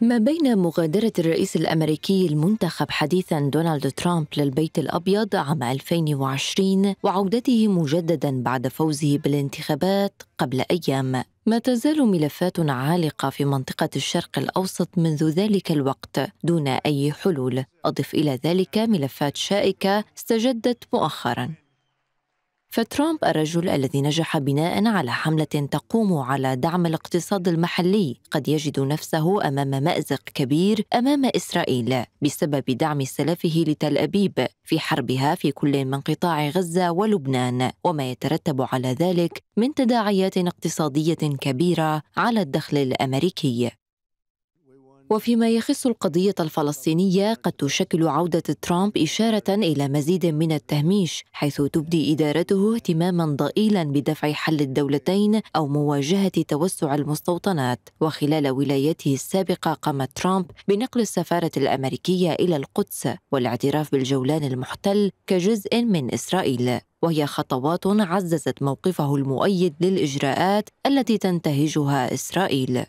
ما بين مغادرة الرئيس الأمريكي المنتخب حديثا دونالد ترامب للبيت الأبيض عام 2020 وعودته مجددا بعد فوزه بالانتخابات قبل أيام ما تزال ملفات عالقة في منطقة الشرق الأوسط منذ ذلك الوقت دون أي حلول أضف إلى ذلك ملفات شائكة استجدت مؤخراً فترامب الرجل الذي نجح بناء على حملة تقوم على دعم الاقتصاد المحلي قد يجد نفسه أمام مأزق كبير أمام إسرائيل بسبب دعم سلفه لتل أبيب في حربها في كل من قطاع غزة ولبنان وما يترتب على ذلك من تداعيات اقتصادية كبيرة على الدخل الأمريكي وفيما يخص القضية الفلسطينية قد تشكل عودة ترامب إشارة إلى مزيد من التهميش حيث تبدي إدارته اهتماما ضئيلا بدفع حل الدولتين أو مواجهة توسع المستوطنات وخلال ولايته السابقة قام ترامب بنقل السفارة الأمريكية إلى القدس والاعتراف بالجولان المحتل كجزء من إسرائيل وهي خطوات عززت موقفه المؤيد للإجراءات التي تنتهجها إسرائيل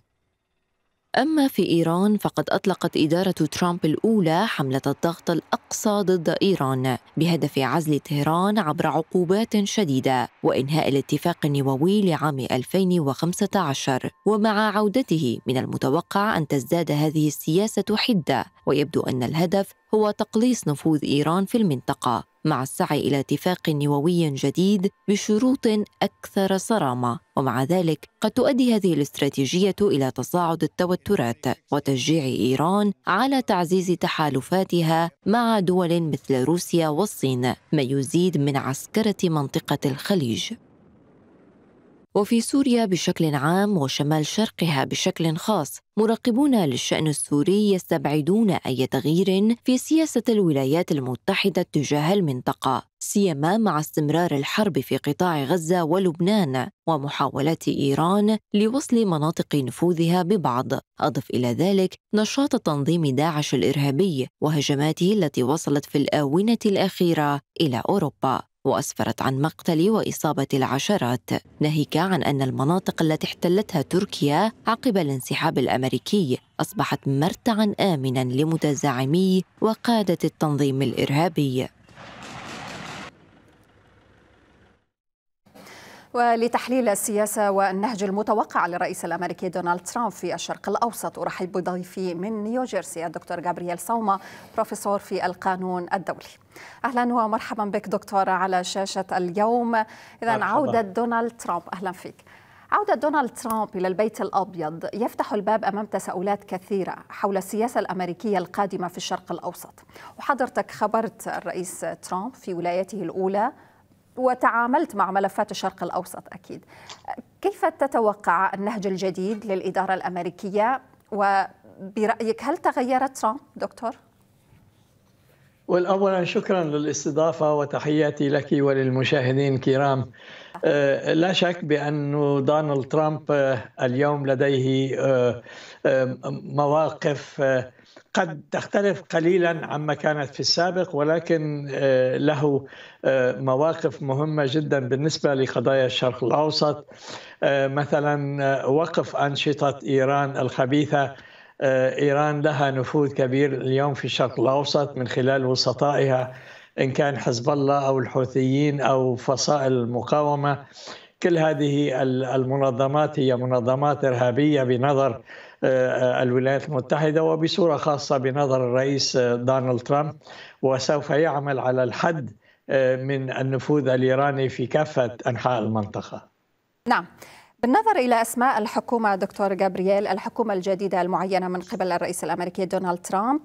أما في إيران فقد أطلقت إدارة ترامب الأولى حملة الضغط الأقصى ضد إيران بهدف عزل طهران عبر عقوبات شديدة وإنهاء الاتفاق النووي لعام 2015 ومع عودته من المتوقع أن تزداد هذه السياسة حدة ويبدو أن الهدف هو تقليص نفوذ إيران في المنطقة مع السعي الى اتفاق نووي جديد بشروط اكثر صرامه ومع ذلك قد تؤدي هذه الاستراتيجيه الى تصاعد التوترات وتشجيع ايران على تعزيز تحالفاتها مع دول مثل روسيا والصين ما يزيد من عسكره منطقه الخليج وفي سوريا بشكل عام وشمال شرقها بشكل خاص مراقبون للشأن السوري يستبعدون أي تغيير في سياسة الولايات المتحدة تجاه المنطقة سيما مع استمرار الحرب في قطاع غزة ولبنان ومحاولات إيران لوصل مناطق نفوذها ببعض أضف إلى ذلك نشاط تنظيم داعش الإرهابي وهجماته التي وصلت في الآونة الأخيرة إلى أوروبا وأسفرت عن مقتل وإصابة العشرات ناهيك عن أن المناطق التي احتلتها تركيا عقب الانسحاب الأمريكي أصبحت مرتعا آمنا لمتزعمي وقادة التنظيم الإرهابي ولتحليل السياسة والنهج المتوقع للرئيس الأمريكي دونالد ترامب في الشرق الأوسط أرحب بضيفي من نيوجيرسي الدكتور جابرييل سوما بروفيسور في القانون الدولي أهلا ومرحبا بك دكتور على شاشة اليوم إذا عودة دونالد ترامب أهلا فيك عودة دونالد ترامب إلى البيت الأبيض يفتح الباب أمام تساؤلات كثيرة حول السياسة الأمريكية القادمة في الشرق الأوسط وحضرتك خبرت الرئيس ترامب في ولايته الأولى وتعاملت مع ملفات الشرق الاوسط اكيد كيف تتوقع النهج الجديد للاداره الامريكيه وبرايك هل تغيرت ترامب دكتور والأولا شكرا للاستضافة وتحياتي لك وللمشاهدين الكرام آه، لا شك بأن دونالد ترامب آه، اليوم لديه آه، مواقف قد تختلف قليلا عما كانت في السابق ولكن آه، له آه، مواقف مهمة جدا بالنسبة لقضايا الشرق الأوسط آه، مثلا وقف أنشطة إيران الخبيثة إيران لها نفوذ كبير اليوم في الشرق الأوسط من خلال وسطائها إن كان حزب الله أو الحوثيين أو فصائل المقاومة كل هذه المنظمات هي منظمات إرهابية بنظر الولايات المتحدة وبصورة خاصة بنظر الرئيس دونالد ترامب وسوف يعمل على الحد آه، من النفوذ الإيراني في كافة أنحاء المنطقة نعم بالنظر إلى أسماء الحكومة دكتور جابرييل الحكومة الجديدة المعينة من قبل الرئيس الأمريكي دونالد ترامب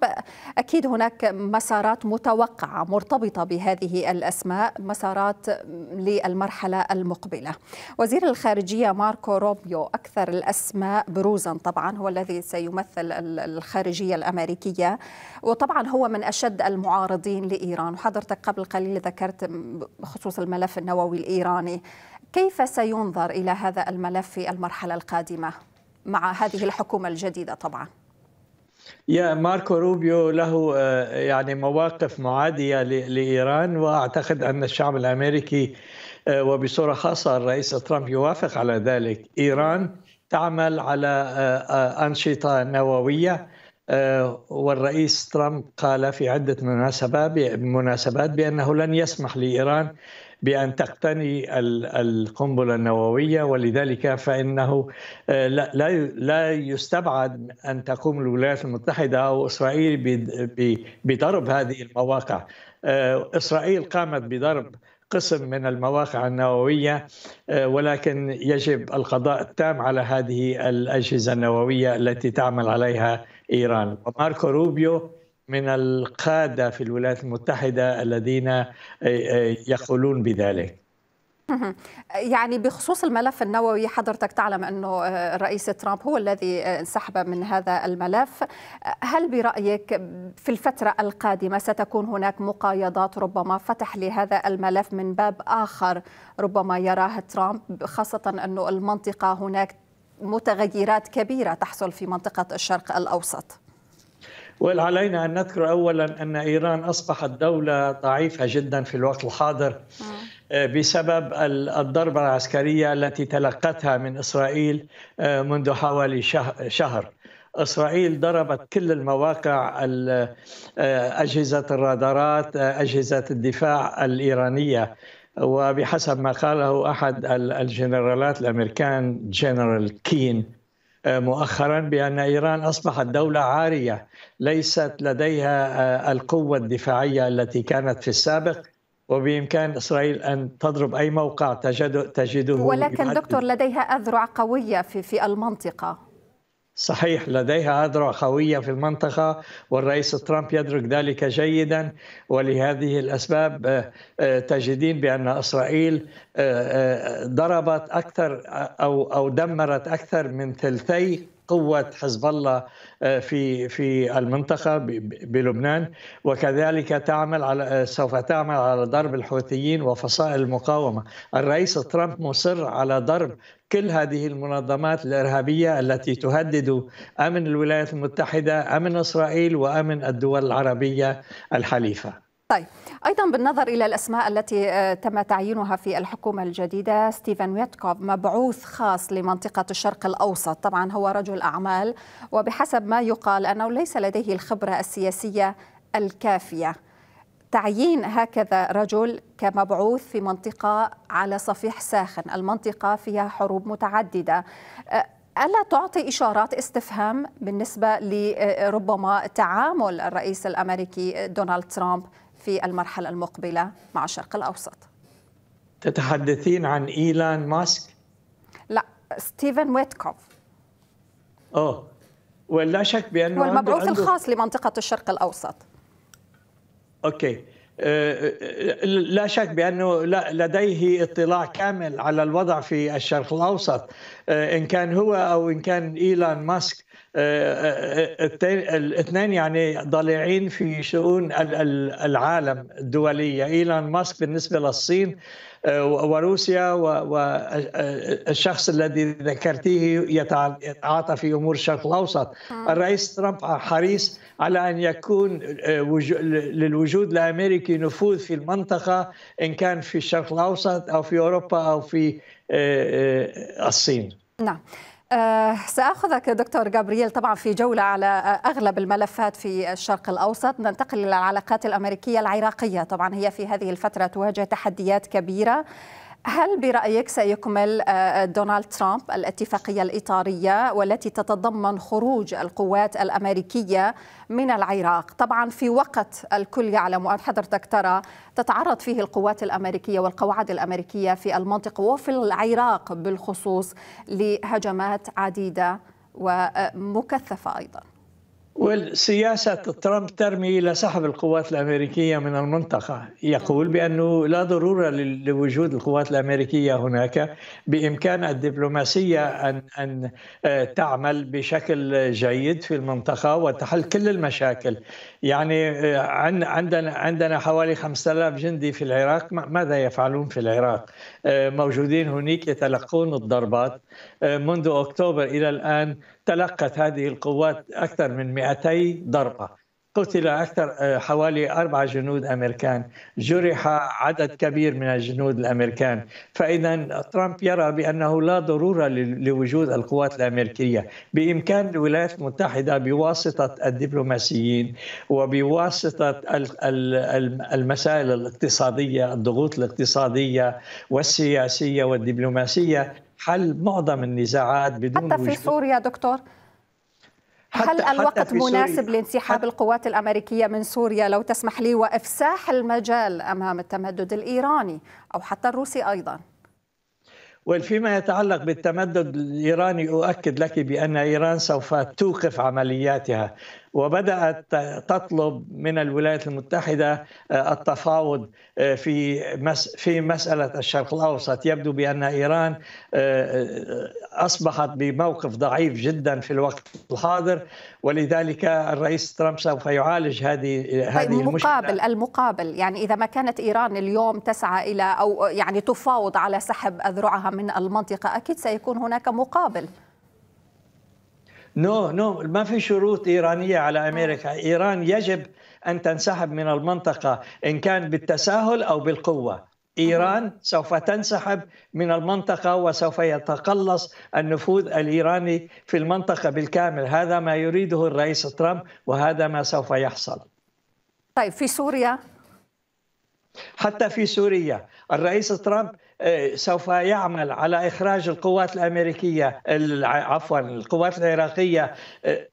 أكيد هناك مسارات متوقعة مرتبطة بهذه الأسماء مسارات للمرحلة المقبلة وزير الخارجية ماركو روبيو أكثر الأسماء بروزا طبعا هو الذي سيمثل الخارجية الأمريكية وطبعا هو من أشد المعارضين لإيران وحضرتك قبل قليل ذكرت بخصوص الملف النووي الإيراني كيف سينظر إلى هذا الملف في المرحلة القادمة مع هذه الحكومة الجديدة طبعاً؟ يا ماركو روبيو له آه، يعني مواقف معادية لإيران وأعتقد أن الشعب الأمريكي آه، وبصورة خاصة الرئيس ترامب يوافق على ذلك إيران تعمل على آه، أنشطة نووية والرئيس ترامب قال في عدة مناسبات بأنه لن يسمح لإيران بأن تقتني القنبلة النووية ولذلك فإنه آه، لا لا يستبعد أن تقوم الولايات المتحدة أو إسرائيل بضرب هذه المواقع آه، إسرائيل قامت بضرب قسم من المواقع النووية آه، ولكن يجب القضاء التام على هذه الأجهزة النووية التي تعمل عليها إيران وماركو روبيو من القاده في الولايات المتحده الذين آه، آه، يقولون بذلك يعني بخصوص الملف النووي حضرتك تعلم انه آه، الرئيس ترامب هو الذي انسحب من هذا الملف هل برايك في الفتره القادمه ستكون هناك مقايضات ربما فتح لهذا الملف من باب اخر ربما يراه ترامب خاصه انه المنطقه هناك متغيرات كبيره تحصل في منطقه الشرق الاوسط علينا أن نذكر أولا أن إيران أصبحت دولة ضعيفة جدا في الوقت الحاضر آه، بسبب الضربة العسكرية التي تلقتها من إسرائيل آه، منذ حوالي شهر إسرائيل ضربت كل المواقع آه، أجهزة الرادارات أجهزة الدفاع الإيرانية وبحسب ما قاله أحد الجنرالات الأمريكان جنرال كين آه، مؤخرا بان ايران اصبحت دوله عاريه ليست لديها آه، القوه الدفاعيه التي كانت في السابق وبامكان اسرائيل ان تضرب اي موقع تجده ولكن دكتور لديها اذرع قويه في في المنطقه صحيح لديها أذرع قوية في المنطقة والرئيس ترامب يدرك ذلك جيدا ولهذه الأسباب آه، آه، تجدين بأن إسرائيل آه، ضربت أكثر أو أو دمرت أكثر من ثلثي قوه حزب الله آه، في في المنطقه بلبنان وكذلك تعمل على آه، سوف تعمل على ضرب الحوثيين وفصائل المقاومه، الرئيس ترامب مصر على ضرب كل هذه المنظمات الارهابيه التي تهدد امن الولايات المتحده، امن اسرائيل وامن الدول العربيه الحليفه. طيب ايضا بالنظر الى الاسماء التي آه، تم تعيينها في الحكومه الجديده ستيفن ويتكوف مبعوث خاص لمنطقه الشرق الاوسط طبعا هو رجل اعمال وبحسب ما يقال انه ليس لديه الخبره السياسيه الكافيه تعيين هكذا رجل كمبعوث في منطقه على صفيح ساخن المنطقه فيها حروب متعدده آه، ألا تعطي إشارات استفهام بالنسبة لربما آه، تعامل الرئيس الأمريكي دونالد ترامب في المرحلة المقبلة مع الشرق الأوسط تتحدثين عن إيلان ماسك؟ لا ستيفن ويتكوف أوه ولا شك بأنه هو المبعوث عنده... الخاص لمنطقة الشرق الأوسط أوكي آه، آه، آه، لا شك بانه لديه اطلاع كامل على الوضع في الشرق الاوسط ان كان هو او ان كان ايلون ماسك الاثنين يعني ضليعين في شؤون العالم الدوليه ايلون ماسك بالنسبه للصين وروسيا والشخص الذي ذكرتيه يتعاطى في امور الشرق الاوسط آه. الرئيس ترامب حريص على ان يكون آه، للوجود الامريكي نفوذ في المنطقه ان كان في الشرق الاوسط او في اوروبا او في آه، الصين نعم أه سأخذك دكتور جابرييل طبعا في جولة على أغلب الملفات في الشرق الأوسط ننتقل إلى العلاقات الأمريكية العراقية طبعا هي في هذه الفترة تواجه تحديات كبيرة هل برأيك سيكمل آه، آه، دونالد ترامب الاتفاقية الإطارية والتي تتضمن خروج القوات الأمريكية من العراق طبعا في وقت الكل يعلم وأن حضرتك ترى تتعرض فيه القوات الأمريكية والقواعد الأمريكية في المنطقة وفي العراق بالخصوص لهجمات عديدة ومكثفة أيضاً والسياسة ترامب ترمي إلى سحب القوات الأمريكية من المنطقة يقول بأنه لا ضرورة لوجود القوات الأمريكية هناك بإمكان الدبلوماسية أن, أن آه، تعمل بشكل جيد في المنطقة وتحل كل المشاكل يعني آه، عندنا عندنا حوالي 5000 جندي في العراق ماذا يفعلون في العراق آه، موجودين هناك يتلقون الضربات منذ أكتوبر إلى الآن تلقت هذه القوات أكثر من 200 ضربة قتل أكثر آه، حوالي أربعة جنود أمريكان جرح عدد كبير من الجنود الأمريكان فإذا ترامب يرى بأنه لا ضرورة لوجود القوات الأمريكية بإمكان الولايات المتحدة بواسطة الدبلوماسيين وبواسطة المسائل الاقتصادية الضغوط الاقتصادية والسياسية والدبلوماسية حل معظم النزاعات بدون حتى في سوريا دكتور هل الوقت مناسب لانسحاب القوات الامريكيه من سوريا لو تسمح لي وافساح المجال امام التمدد الايراني او حتى الروسي ايضا؟ وفيما يتعلق بالتمدد الايراني اؤكد لك بان ايران سوف توقف عملياتها وبدات تطلب من الولايات المتحده آه، التفاوض آه، في في مساله الشرق الاوسط يبدو بان ايران آه، اصبحت بموقف ضعيف جدا في الوقت الحاضر ولذلك الرئيس ترامب سوف يعالج هذه طيب، هذه المقابل المشكلة. المقابل يعني اذا ما كانت ايران اليوم تسعى الى او يعني تفاوض على سحب اذرعها من المنطقه اكيد سيكون هناك مقابل نو نو ما في شروط ايرانيه على امريكا، ايران يجب ان تنسحب من المنطقه ان كان بالتساهل او بالقوه. ايران سوف تنسحب من المنطقه وسوف يتقلص النفوذ الايراني في المنطقه بالكامل، هذا ما يريده الرئيس ترامب وهذا ما سوف يحصل. طيب في سوريا حتى في سوريا الرئيس ترامب آه، سوف يعمل على إخراج القوات الأمريكية عفوا القوات العراقية آه،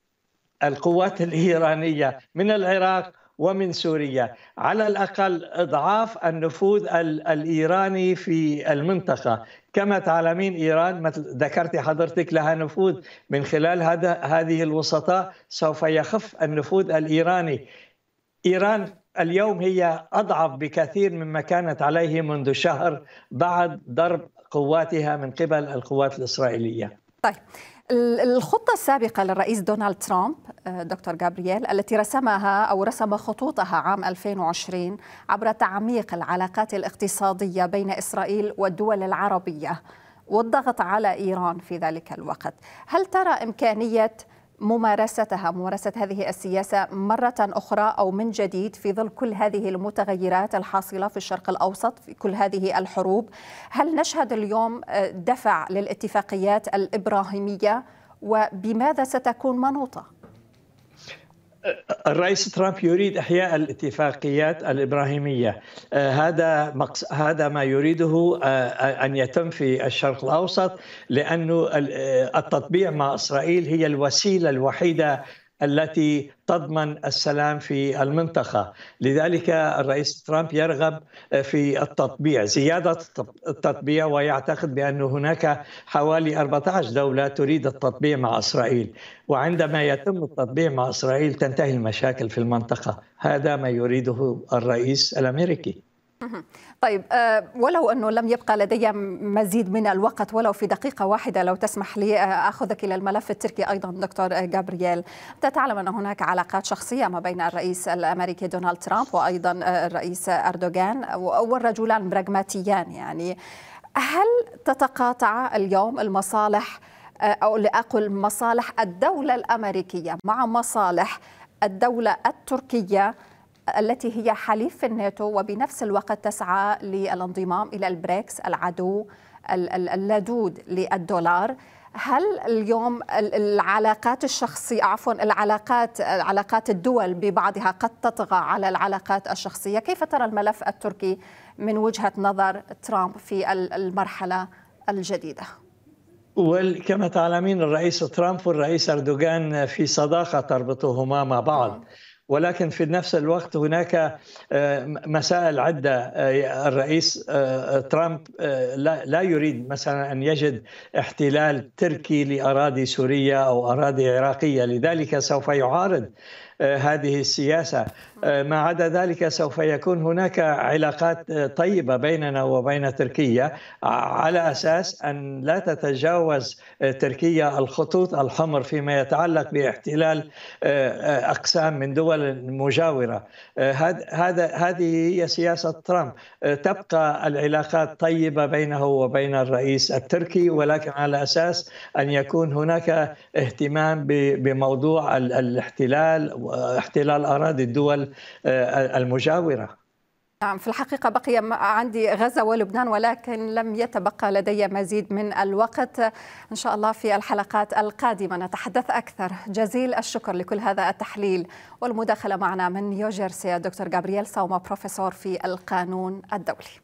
القوات الإيرانية من العراق ومن سوريا على الأقل إضعاف النفوذ الإيراني في المنطقة كما تعلمين إيران مثل ذكرت حضرتك لها نفوذ من خلال هذا هذه الوسطاء سوف يخف النفوذ الإيراني إيران اليوم هي اضعف بكثير مما كانت عليه منذ شهر بعد ضرب قواتها من قبل القوات الاسرائيليه. طيب الخطة السابقة للرئيس دونالد ترامب آه، دكتور جابرييل التي رسمها أو رسم خطوطها عام 2020 عبر تعميق العلاقات الاقتصادية بين إسرائيل والدول العربية والضغط على إيران في ذلك الوقت هل ترى إمكانية ممارستها ممارسة هذه السياسة مرة أخرى أو من جديد في ظل كل هذه المتغيرات الحاصلة في الشرق الأوسط في كل هذه الحروب هل نشهد اليوم آه، دفع للاتفاقيات الإبراهيمية وبماذا ستكون منوطة؟ الرئيس ترامب يريد احياء الاتفاقيات الابراهيميه آه، هذا مقص... هذا ما يريده آه، ان يتم في الشرق الاوسط لانه آه، التطبيع مع اسرائيل هي الوسيله الوحيده التي تضمن السلام في المنطقة لذلك الرئيس ترامب يرغب في التطبيع زيادة التطبيع ويعتقد بأن هناك حوالي 14 دولة تريد التطبيع مع إسرائيل وعندما يتم التطبيع مع إسرائيل تنتهي المشاكل في المنطقة هذا ما يريده الرئيس الأمريكي طيب آه، ولو انه لم يبقى لدي مزيد من الوقت ولو في دقيقه واحده لو تسمح لي آه، اخذك الى الملف التركي ايضا دكتور جابرييل انت تعلم ان هناك علاقات شخصيه ما بين الرئيس الامريكي دونالد ترامب وايضا آه، الرئيس اردوغان والرجلان براغماتيان يعني هل تتقاطع اليوم المصالح او لاقل مصالح الدوله الامريكيه مع مصالح الدوله التركيه التي هي حليف في الناتو وبنفس الوقت تسعى للانضمام إلى البريكس العدو اللدود للدولار هل اليوم العلاقات الشخصية عفوا العلاقات علاقات الدول ببعضها قد تطغى على العلاقات الشخصية كيف ترى الملف التركي من وجهة نظر ترامب في المرحلة الجديدة كما تعلمين الرئيس ترامب والرئيس أردوغان في صداقة تربطهما مع بعض نعم. ولكن في نفس الوقت هناك آه، مسائل عده آه، الرئيس آه، ترامب لا يريد مثلا ان يجد احتلال تركي لاراضي سوريه او اراضي عراقيه لذلك سوف يعارض آه، هذه السياسه آه، ما عدا ذلك سوف يكون هناك علاقات طيبه بيننا وبين تركيا على اساس ان لا تتجاوز آه، تركيا الخطوط الحمر فيما يتعلق باحتلال اقسام من دول مجاوره هذا هذه هي سياسه ترامب تبقى العلاقات طيبه بينه وبين الرئيس التركي ولكن على اساس ان يكون هناك اهتمام بموضوع الاحتلال واحتلال أراضي الدول آه، المجاورة نعم في الحقيقة بقي عندي غزة ولبنان ولكن لم يتبقى لدي مزيد من الوقت إن شاء الله في الحلقات القادمة نتحدث أكثر جزيل الشكر لكل هذا التحليل والمداخلة معنا من نيوجيرسي الدكتور جابرييل ساوما بروفيسور في القانون الدولي